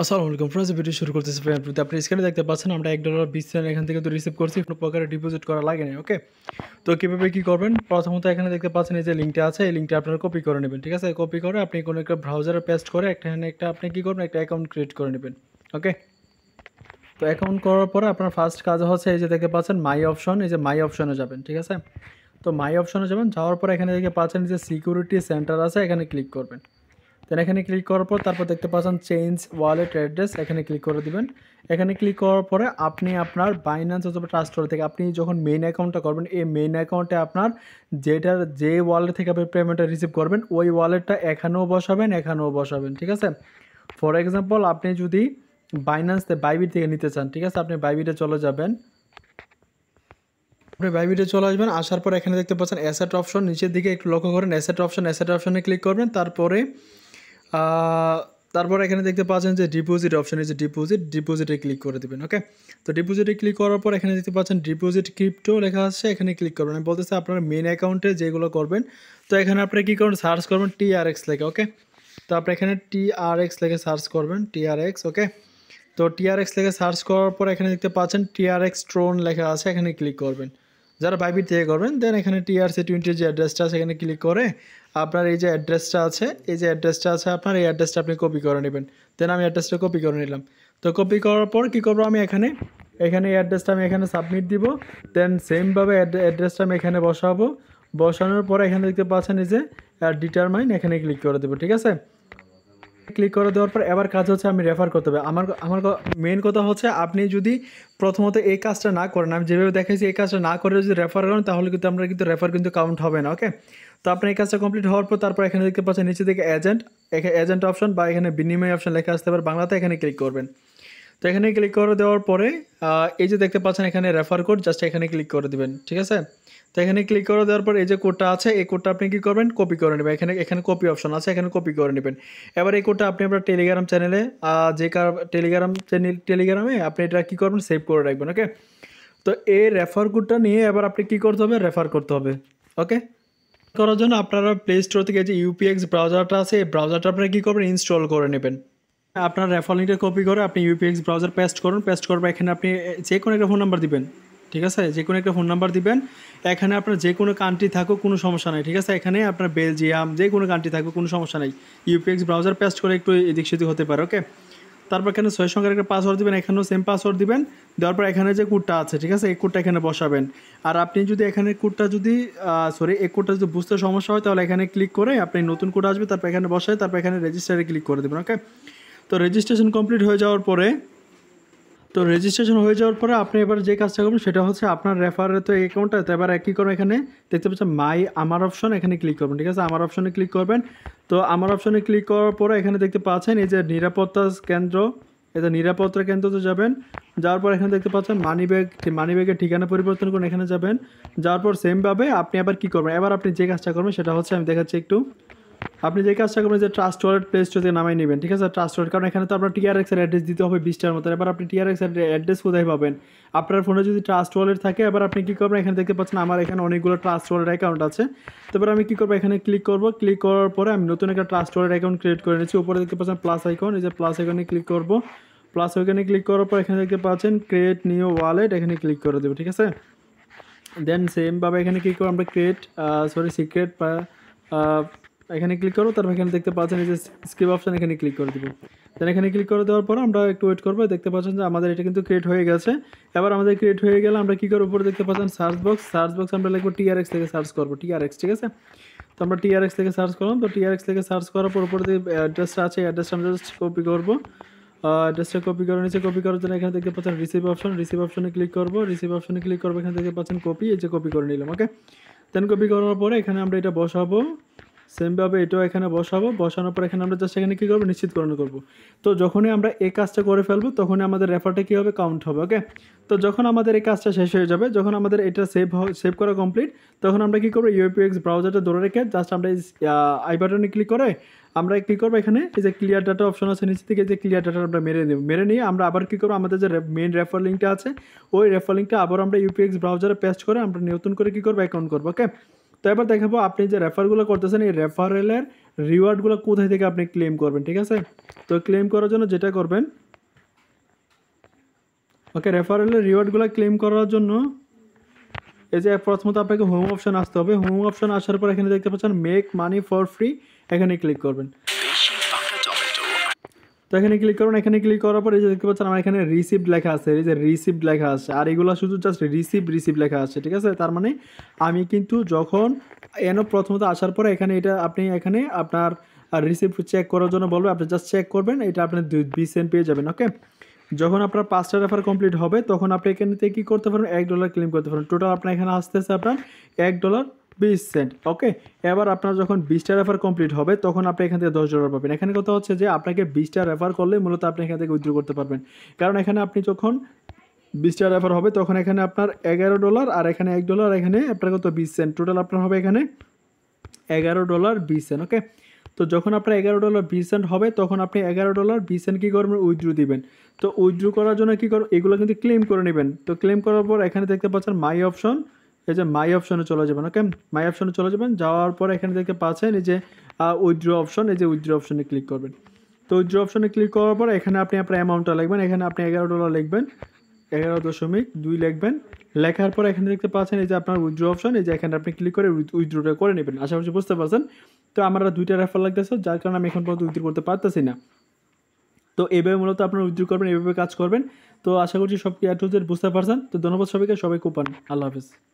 আসসালামু আলাইকুম friends video শুরু করতেছি ফ্রেন্ড আপনি স্ক্রিনে দেখতে পাচ্ছেন আমরা এক ডলার বিশ সেন্ট এখান থেকে তো রিসিভ করছি কোনো প্রকারে ডিপোজিট করা লাগেনি ওকে তো কীভাবে কী করবেন প্রথমত এখানে দেখতে পাচ্ছেন এই যে লিঙ্কটা আছে এই লিঙ্কটা আপনারা কপি করে নেবেন ঠিক আছে কপি করে আপনি কোনো একটা ব্রাউজারে পেস্ট করে এখানে একটা আপনি কী করবেন একটা অ্যাকাউন্ট ক্রিয়েট করে নেবেন ওকে তো অ্যাকাউন্ট করার পরে আপনার ফার্স্ট কাজ হচ্ছে এই যে দেখতে পাচ্ছেন মাই অপশন এই যে মাই অপশনে যাবেন ঠিক আছে তো মাই অপশনে যাবেন যাওয়ার পর এখানে দেখে পাচ্ছেন যে সিকিউরিটি সেন্টার আছে এখানে ক্লিক করবেন দেন এখানে ক্লিক করার পর তারপর দেখতে পাচ্ছেন চেঞ্জ ওয়ালেট অ্যাড্রেস এখানে ক্লিক করে দিবেন এখানে ক্লিক করার পরে আপনি আপনার বাইন্যান্স অথবা ট্রান্সফার থেকে আপনি যখন মেইন অ্যাকাউন্টটা করবেন এই মেইন অ্যাকাউন্টে আপনার যেটার যে ওয়ালেট থেকে আপনি পেমেন্টটা রিসিভ করবেন ওই ওয়ালেটটা এখানেও বসাবেন এখানেও বসাবেন ঠিক আছে ফর এক্সাম্পল আপনি যদি বাইন্যান্স বাইবির থেকে নিতে চান ঠিক আছে আপনি বাইবিটা চলে যাবেন আপনি বাইবিটে চলে আসবেন আসার পর এখানে দেখতে পাচ্ছেন অ্যাসেট অপশন নিচের দিকে একটু লক্ষ্য করেন অ্যাসেট অপশন অ্যাসেট অপশনে ক্লিক করবেন তারপরে তারপর এখানে দেখতে পাচ্ছেন যে ডিপোজিট অপশানে যে ডিপোজিট ডিপোজিটে ক্লিক করে দেবেন ওকে তো ডিপোজিটে ক্লিক করার পর এখানে দেখতে পাচ্ছেন ডিপোজিট ক্রিপ্টো লেখা আছে এখানে ক্লিক করবেন আমি বলতেছি আপনার মেন অ্যাকাউন্টে যেগুলো করবেন তো এখানে আপনি কী করবেন সার্চ করবেন টিআরএক্স লেখে ওকে তো আপনি এখানে টিআরএক্স লেখে সার্চ করবেন টিআরএক্স ওকে তো টিআরএক্স লেখে সার্চ করার পর এখানে দেখতে পাচ্ছেন টিআরএক্স ট্রোন লেখা আছে এখানে ক্লিক করবেন যারা বাইবিট থেকে করবেন দেন এখানে টিআরসি টোয়েন্টির যে অ্যাড্রেসটা আছে এখানে ক্লিক করে আপনার এই যে অ্যাড্রেসটা আছে এই যে অ্যাড্রেসটা আছে আপনার এই অ্যাড্রেসটা আপনি কপি করে নেবেন দেন আমি অ্যাড্রেসটা কপি করে নিলাম তো কপি করার পর কী করবো আমি এখানে এখানে এই অ্যাড্রেসটা আমি এখানে সাবমিট দিব দেন সেমভাবে অ্যাড্রেসটা আমি এখানে বসাবো বসানোর পরে এখানে দেখতে পাচ্ছেন এই যে ডিটারমাইন এখানে ক্লিক করে দেবো ঠিক আছে ক্লিক করে দেওয়ার পর এবার কাজ হচ্ছে আমি রেফার করতে হবে আমার আমার মেন কথা হচ্ছে আপনি যদি প্রথমত এই কাজটা না করেন আমি যেভাবে দেখাইছি এই কাজটা না করে যদি রেফার করেন তাহলে কিন্তু আমরা কিন্তু রেফার কিন্তু কাউন্ট হবে না ওকে তো আপনি এই কাজটা কমপ্লিট হওয়ার পর তারপর এখানে দেখতে পাচ্ছেন নিচে থেকে এজেন্ট এখানে এজেন্ট অপশন বা এখানে বিনিময় অপশন লেখা আসতে পারে বাংলাতে এখানে ক্লিক করবেন তো এখানে ক্লিক করে দেওয়ার পরে এই যে দেখতে পাচ্ছেন এখানে রেফার কোড জাস্ট এখানে ক্লিক করে দিবেন ঠিক আছে তো এখানে ক্লিক করে দেওয়ার পর এই যে কোডটা আছে এই কোডটা আপনি কী করবেন কপি করে নেবেন এখানে এখানে কপি অপশন আছে এখানে কপি করে নেবেন এবার এই কোডটা আপনি আপনার টেলিগ্রাম চ্যানেলে যে কার টেলিগ্রাম চ্যানেল টেলিগ্রামে আপনি এটা কী করবেন সেভ করে রাখবেন ওকে তো এই রেফার কোডটা নিয়ে এবার আপনি কী করতে হবে রেফার করতে হবে ওকে করার জন্য আপনারা প্লে স্টোর থেকে যে ইউপিএক্স ব্রাউজারটা আছে এই ব্রাউজারটা আপনারা কী করবেন ইনস্টল করে নেবেন আপনার রেফার লিঙ্কটা কপি করে আপনি ইউপিএক্স ব্রাউজার পেস্ট করুন পেস্ট করবে এখানে আপনি যে কোনো একটা ফোন নাম্বার দিবেন ঠিক আছে যে কোনো একটা ফোন নাম্বার দিবেন এখানে আপনার যে কোনো কান্ট্রি থাকুক কোনো সমস্যা নেই ঠিক আছে এখানে আপনার বেলজিয়াম যে কোনো কান্ট্রি থাকুক কোনো সমস্যা নেই ইউপিএক্স ব্রাউজার পেস্ট করে একটু এদিক সেদিক হতে পারে ওকে তারপর এখানে ছয় সংখ্যার একটা পাসওয়ার্ড দেবেন এখানেও সেম পাসওয়ার্ড দিবেন দেওয়ার পর এখানে যে কুটটা আছে ঠিক আছে এই কুটটা এখানে বসাবেন আর আপনি যদি এখানে কুটটা যদি সরি এই কুটটা যদি বুঝতে সমস্যা হয় তাহলে এখানে ক্লিক করে আপনি নতুন কুট আসবে তারপর এখানে বসায় তারপর এখানে রেজিস্টারে ক্লিক করে দেবেন ওকে তো রেজিস্ট্রেশন কমপ্লিট হয়ে যাওয়ার পরে তো রেজিস্ট্রেশন হয়ে যাওয়ার পরে আপনি এবার যে কাজটা করবেন সেটা হচ্ছে আপনার রেফারের তো অ্যাকাউন্টটা তো এবার কী করবেন এখানে দেখতে পাচ্ছেন মাই আমার অপশন এখানে ক্লিক করবেন ঠিক আছে আমার অপশনে ক্লিক করবেন তো আমার অপশনে ক্লিক করার পরে এখানে দেখতে পাচ্ছেন এই যে নিরাপত্তা কেন্দ্র যে নিরাপত্তা কেন্দ্রতে যাবেন যাওয়ার পর এখানে দেখতে পাচ্ছেন মানি ব্যাগ মানি ব্যাগের ঠিকানা পরিবর্তন করুন এখানে যাবেন যাওয়ার পর সেমভাবে আপনি আবার কি করবেন এবার আপনি যে কাজটা করবেন সেটা হচ্ছে আমি দেখাচ্ছি একটু আপনি যে কাজটা করবেন যে ট্রাস্ট ওয়ালেট প্লে স্টোর থেকে নামাই নেবেন ঠিক আছে ট্রাস্ট ওয়ার্ড কারণ এখানে তো আপনার টিআরএক্স এর অ্যাড্রেস দিতে হবে বিশটার মতো এবার আপনি টিআরএক্স এর অ্যাড্রেস কোথায় পাবেন আপনার ফোনে যদি ট্রাস্ট ওয়ালেট থাকে এবার আপনি কী করবেন এখানে দেখতে পাচ্ছেন আমার এখানে অনেকগুলো ট্রাস্ট ওয়ালেট অ্যাকাউন্ট আছে তারপর আমি কী করবো এখানে ক্লিক করবো ক্লিক করার পরে আমি নতুন একটা ট্রাস্ট ওয়ালেট অ্যাকাউন্ট ক্রিয়েট করে নিচ্ছি উপরে দেখতে পাচ্ছেন প্লাস আইকন এই যে প্লাস আইকনে ক্লিক করবো প্লাস ওইখানে ক্লিক করার পর এখানে দেখতে পাচ্ছেন ক্রিয়েট নিউ ওয়ালেট এখানে ক্লিক করে দেবো ঠিক আছে দেন সেমভাবে এখানে ক্লিক করবো আমরা ক্রিয়েট সরি সিক্রেট এখানে ক্লিক করো তারপর এখানে দেখতে পাচ্ছেন এই যে স্কিপ অপশান এখানে ক্লিক করে দেবো দেন এখানে ক্লিক করে দেওয়ার পর আমরা একটু ওয়েট করবো দেখতে পাচ্ছেন যে আমাদের এটা কিন্তু ক্রিয়েট হয়ে গেছে এবার আমাদের ক্রিয়েট হয়ে গেলে আমরা কী করবো উপরে দেখতে পাচ্ছেন সার্চ বক্স সার্চ বক্স আমরা লিখবো টিআরএক্স থেকে সার্চ করবো টিআরএক্স ঠিক আছে তো আমরা টিআরএক্স থেকে সার্চ করলাম তো টিআরএক্স থেকে সার্চ করার পর উপরে যে অ্যাড্রেসটা আছে অ্যাড্রেসটা আমরা জাস্ট কপি করবো অ্যাড্রেসটা কপি করে নিচে কপি করার জন্য এখানে দেখতে পাচ্ছেন রিসিভ অপশন রিসিভ অপশনে ক্লিক করবো রিসিভ অপশনে ক্লিক করবো এখানে দেখতে পাচ্ছেন কপি এই যে কপি করে নিলাম ওকে দেন কপি করার পরে এখানে আমরা এটা বসাবো সেমভাবে এটাও এখানে বসাবো বসানোর পর এখানে আমরা জাস্ট এখানে কী করবো নিশ্চিতকরণ করবো তো যখনই আমরা এই কাজটা করে ফেলবো তখনই আমাদের রেফারটা কী হবে কাউন্ট হবে ওকে তো যখন আমাদের এই কাজটা শেষ হয়ে যাবে যখন আমাদের এটা সেভ সেভ করা কমপ্লিট তখন আমরা কী করবো ইউপিএক্স ব্রাউজারটা ধরে রেখে জাস্ট আমরা আই বাটনে ক্লিক করে আমরা কী করবো এখানে এই যে ক্লিয়ার ডাটা অপশন আছে নিচে থেকে যে ক্লিয়ার ডাটা আমরা মেরে নেব মেরে নিয়ে আমরা আবার কী করবো আমাদের যে মেন রেফার লিঙ্কটা আছে ওই রেফার লিঙ্কটা আবার আমরা ইউপিএক্স ব্রাউজারে পেস্ট করে আমরা নতুন করে কী করবো অ্যাকাউন্ট করবো ওকে তো এবার দেখাবো আপনি যে রেফারগুলো করতেছেন এই রেফারেলের রিওয়ার্ডগুলো কোথায় থেকে আপনি ক্লেম করবেন ঠিক আছে তো ক্লেম করার জন্য যেটা করবেন ওকে রেফারেলের রিওয়ার্ডগুলো ক্লেম করার জন্য এই যে প্রথমত আপনাকে হোম অপশন আসতে হবে হোম অপশন আসার পর এখানে দেখতে পাচ্ছেন মেক মানি ফর ফ্রি এখানে ক্লিক করবেন তো এখানে ক্লিক করুন এখানে ক্লিক করার পরে যে দেখতে পাচ্ছেন আমার এখানে রিসিপ্ট লেখা আছে এই যে রিসিপ্ট লেখা আছে আর এগুলো শুধু জাস্ট রিসিপ্ট রিসিপ্ট লেখা আছে ঠিক আছে তার মানে আমি কিন্তু যখন এন প্রথমত আসার পরে এখানে এটা আপনি এখানে আপনার রিসিপ্ট চেক করার জন্য বলবে আপনি জাস্ট চেক করবেন এটা আপনি দুই সেন্ট পেয়ে যাবেন ওকে যখন আপনার পাঁচটা রেফার কমপ্লিট হবে তখন আপনি এখানে কী করতে পারেন এক ডলার ক্লেম করতে পারেন টোটাল আপনার এখানে আসতেছে আপনার এক ডলার বিশ সেন্ট ওকে এবার আপনার যখন বিশটা রেফার কমপ্লিট হবে তখন আপনি এখান থেকে দশ ডলার পাবেন এখানে কথা হচ্ছে যে আপনাকে বিশটা রেফার করলে মূলত আপনি এখান থেকে উইথড্র করতে পারবেন কারণ এখানে আপনি যখন বিশটা রেফার হবে তখন এখানে আপনার এগারো ডলার আর এখানে এক ডলার এখানে আপনার কত বিশ সেন্ট টোটাল আপনার হবে এখানে এগারো ডলার বিশ সেন্ট ওকে তো যখন আপনার এগারো ডলার বিশ সেন্ট হবে তখন আপনি এগারো ডলার বিশ সেন্ট কী করবেন উইথড্রু দিবেন তো উইথড্রু করার জন্য কী করবেন এগুলো কিন্তু ক্লেম করে নেবেন তো ক্লেম করার পর এখানে দেখতে পাচ্ছেন মাই অপশন এই যে মাই অপশনে চলে যাবেন ওকে মাই অপশনে চলে যাবেন যাওয়ার পর এখানে দেখতে পাচ্ছেন এই যে উইথড্র অপশন এই যে উইথড্র অপশনে ক্লিক করবেন তো উইথড্র অপশনে ক্লিক করার পর এখানে আপনি আপনার অ্যামাউন্টটা লিখবেন এখানে আপনি এগারো ডলার লিখবেন এগারো দশমিক দুই লিখবেন লেখার পর এখানে দেখতে পাচ্ছেন এই যে আপনার উইথড্র অপশন এই যে এখানে আপনি ক্লিক করে উইথড্রটা করে নেবেন আশা করছি বুঝতে পারছেন তো আমার দুইটা রেফার লাগতেছে যার কারণে আমি এখন পর্যন্ত উইথড্র করতে পারতেছি না তো এভাবে মূলত আপনার উইথড্র করবেন এভাবে কাজ করবেন তো আশা করছি সব কি বুঝতে পারছেন তো ধন্যবাদ সবাইকে সবাই কুপান আল্লাহ হাফিজ